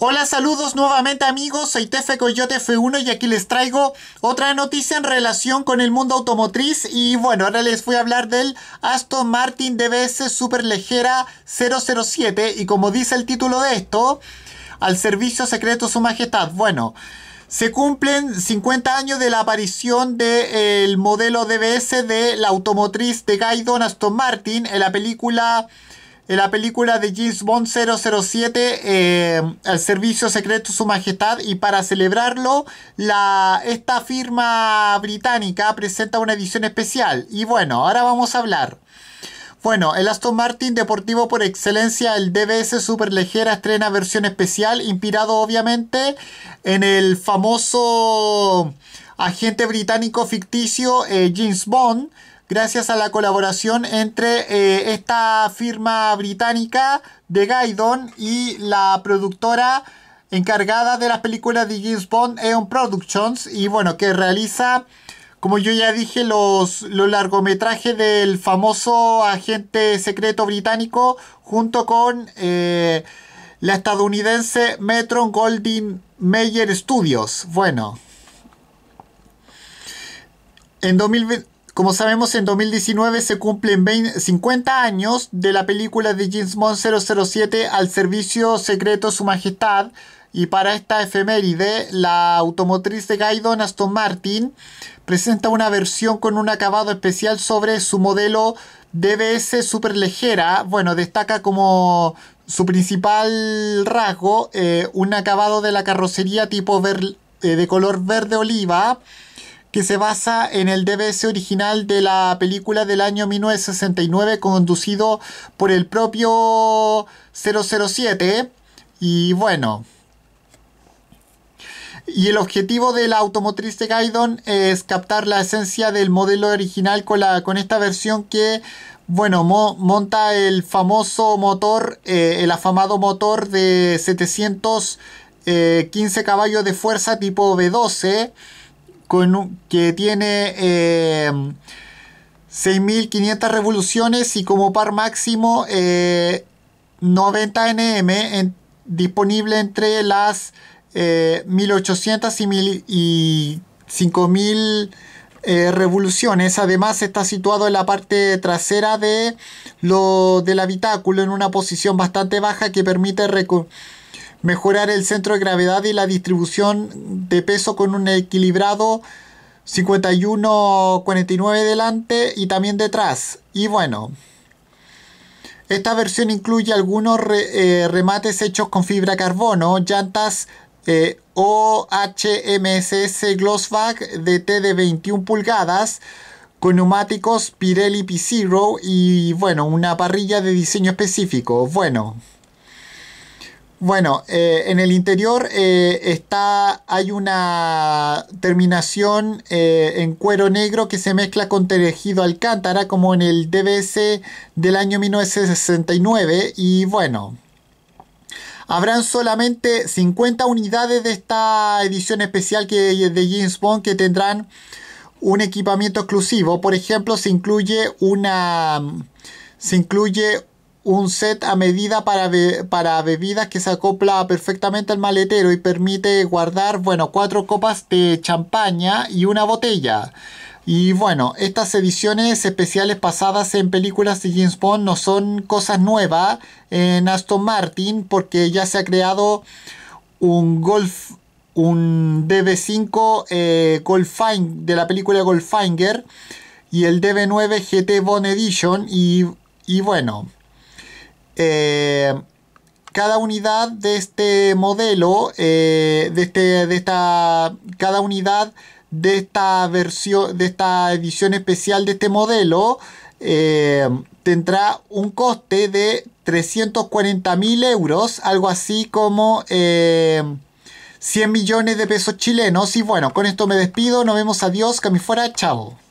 Hola, saludos nuevamente amigos, soy Tefe Coyote F1 y aquí les traigo otra noticia en relación con el mundo automotriz y bueno, ahora les voy a hablar del Aston Martin DBS legera 007 y como dice el título de esto, al servicio secreto su majestad. Bueno, se cumplen 50 años de la aparición del de, modelo DBS de la automotriz de Gaidon Aston Martin en la película en la película de James Bond 007, eh, El Servicio Secreto Su Majestad, y para celebrarlo, la, esta firma británica presenta una edición especial. Y bueno, ahora vamos a hablar. Bueno, el Aston Martin deportivo por excelencia, el DBS legera, estrena versión especial, inspirado obviamente en el famoso agente británico ficticio eh, James Bond gracias a la colaboración entre eh, esta firma británica de Gaidon y la productora encargada de las películas de James Bond, Eon Productions, y bueno, que realiza, como yo ya dije, los, los largometrajes del famoso agente secreto británico junto con eh, la estadounidense Metro Golden Mayer Studios. Bueno. En 2020... Como sabemos, en 2019 se cumplen 50 años de la película de James Bond 007 al servicio secreto de Su Majestad. Y para esta efeméride, la automotriz de Gaidon Aston Martin presenta una versión con un acabado especial sobre su modelo DBS superlegera. Bueno, destaca como su principal rasgo eh, un acabado de la carrocería tipo eh, de color verde oliva que se basa en el DBS original de la película del año 1969 conducido por el propio 007. Y bueno. Y el objetivo de la automotriz de Gaidon es captar la esencia del modelo original con, con esta versión que, bueno, monta el famoso motor, eh, el afamado motor de 715 eh, caballos de fuerza tipo V12 que tiene 6.500 eh, revoluciones y como par máximo 90 eh, NM disponible entre las 1.800 eh, y, 5.000 revoluciones. Además está situado en la parte trasera de lo, del habitáculo en una posición bastante baja que permite recorrer mejorar el centro de gravedad y la distribución de peso con un equilibrado 51-49 delante y también detrás. Y bueno, esta versión incluye algunos eh, remates hechos con fibra carbono, llantas eh, OHMSS Glossback de T de 21 pulgadas, con neumáticos Pirelli p 0 y bueno, una parrilla de diseño específico. Bueno. Bueno, eh, en el interior eh, está, hay una terminación eh, en cuero negro que se mezcla con tejido alcántara, como en el DBS del año 1969. Y bueno, Habrán solamente 50 unidades de esta edición especial que, de James Bond que tendrán un equipamiento exclusivo. Por ejemplo, se incluye una. Se incluye un set a medida para, para bebidas que se acopla perfectamente al maletero y permite guardar, bueno, cuatro copas de champaña y una botella. Y bueno, estas ediciones especiales pasadas en películas de James Bond no son cosas nuevas en Aston Martin porque ya se ha creado un Golf, un DB5 eh, de la película Goldfinger y el DB9 GT Bond Edition y, y bueno, eh, cada unidad de este modelo, eh, este, de, esta, cada unidad de esta versión, de esta edición especial de este modelo, eh, tendrá un coste de 340 mil euros, algo así como 100 millones de pesos chilenos. Y bueno, con esto me despido, nos vemos, adiós, que fuera, chao.